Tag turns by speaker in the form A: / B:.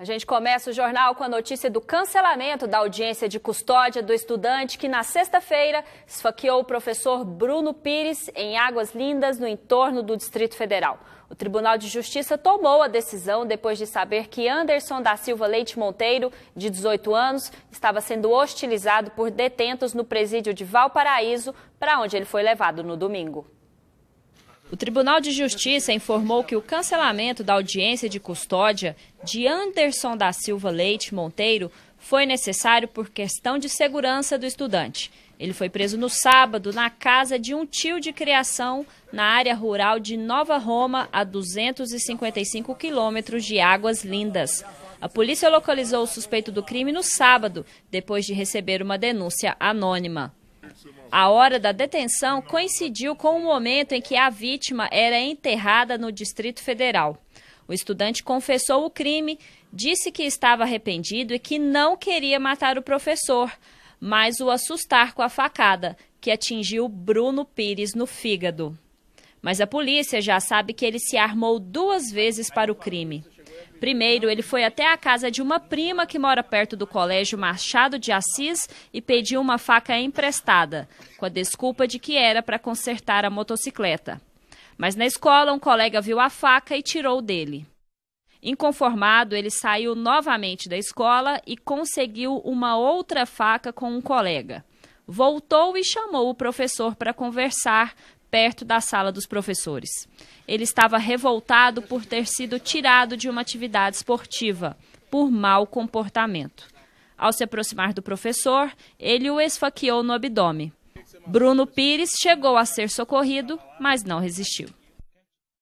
A: A gente começa o jornal com a notícia do cancelamento da audiência de custódia do estudante que, na sexta-feira, esfaqueou o professor Bruno Pires em Águas Lindas, no entorno do Distrito Federal. O Tribunal de Justiça tomou a decisão depois de saber que Anderson da Silva Leite Monteiro, de 18 anos, estava sendo hostilizado por detentos no presídio de Valparaíso, para onde ele foi levado no domingo. O Tribunal de Justiça informou que o cancelamento da audiência de custódia de Anderson da Silva Leite Monteiro foi necessário por questão de segurança do estudante. Ele foi preso no sábado na casa de um tio de criação na área rural de Nova Roma, a 255 quilômetros de Águas Lindas. A polícia localizou o suspeito do crime no sábado, depois de receber uma denúncia anônima. A hora da detenção coincidiu com o momento em que a vítima era enterrada no Distrito Federal. O estudante confessou o crime, disse que estava arrependido e que não queria matar o professor, mas o assustar com a facada, que atingiu Bruno Pires no fígado. Mas a polícia já sabe que ele se armou duas vezes para o crime. Primeiro, ele foi até a casa de uma prima que mora perto do colégio Machado de Assis e pediu uma faca emprestada, com a desculpa de que era para consertar a motocicleta. Mas na escola, um colega viu a faca e tirou dele. Inconformado, ele saiu novamente da escola e conseguiu uma outra faca com um colega. Voltou e chamou o professor para conversar, perto da sala dos professores. Ele estava revoltado por ter sido tirado de uma atividade esportiva por mau comportamento. Ao se aproximar do professor, ele o esfaqueou no abdômen. Bruno Pires chegou a ser socorrido, mas não resistiu.